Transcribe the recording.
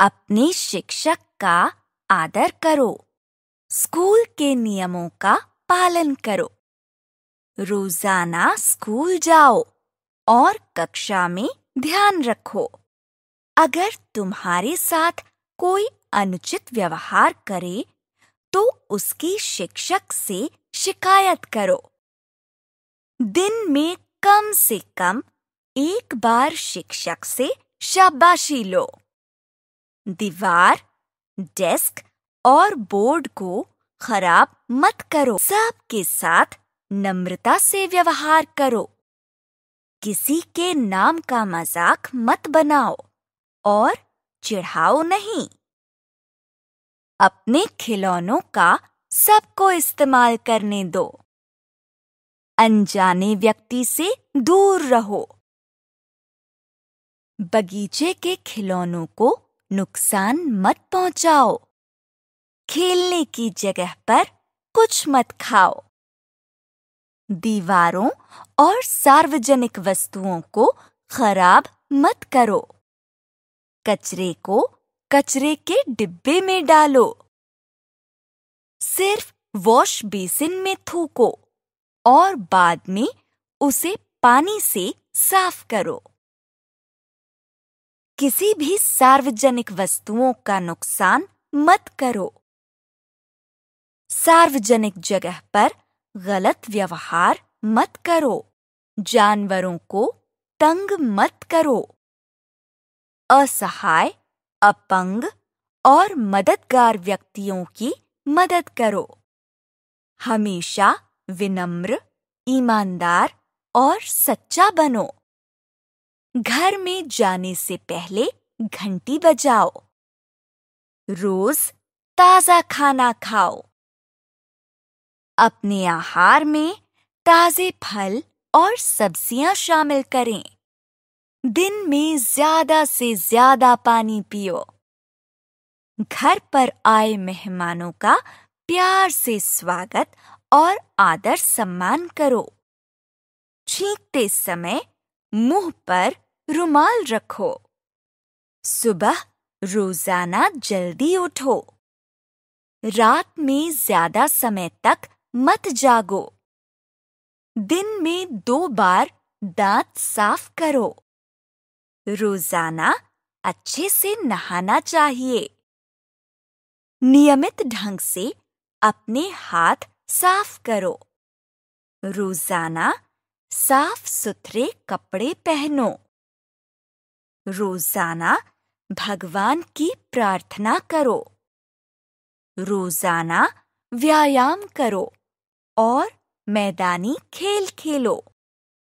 अपने शिक्षक का आदर करो स्कूल के नियमों का पालन करो रोजाना स्कूल जाओ और कक्षा में ध्यान रखो अगर तुम्हारे साथ कोई अनुचित व्यवहार करे तो उसकी शिक्षक से शिकायत करो दिन में कम से कम एक बार शिक्षक से शाबाशी लो दीवार डेस्क और बोर्ड को खराब मत करो सबके साथ नम्रता से व्यवहार करो किसी के नाम का मजाक मत बनाओ और चिढ़ाओ नहीं अपने खिलौनों का सबको इस्तेमाल करने दो अनजाने व्यक्ति से दूर रहो बगीचे के खिलौनों को नुकसान मत पहुंचाओ खेलने की जगह पर कुछ मत खाओ दीवारों और सार्वजनिक वस्तुओं को खराब मत करो कचरे को कचरे के डिब्बे में डालो सिर्फ वॉश बेसिन में थूको और बाद में उसे पानी से साफ करो किसी भी सार्वजनिक वस्तुओं का नुकसान मत करो सार्वजनिक जगह पर गलत व्यवहार मत करो जानवरों को तंग मत करो असहाय अपंग और मददगार व्यक्तियों की मदद करो हमेशा विनम्र ईमानदार और सच्चा बनो घर में जाने से पहले घंटी बजाओ रोज ताजा खाना खाओ अपने आहार में ताजे फल और सब्जियां शामिल करें दिन में ज्यादा से ज्यादा पानी पियो घर पर आए मेहमानों का प्यार से स्वागत और आदर सम्मान करो छींकते समय मुंह पर रुमाल रखो सुबह रोजाना जल्दी उठो रात में ज्यादा समय तक मत जागो दिन में दो बार दांत साफ करो रोजाना अच्छे से नहाना चाहिए नियमित ढंग से अपने हाथ साफ करो रोजाना साफ सुथरे कपड़े पहनो रोजाना भगवान की प्रार्थना करो रोजाना व्यायाम करो और मैदानी खेल खेलो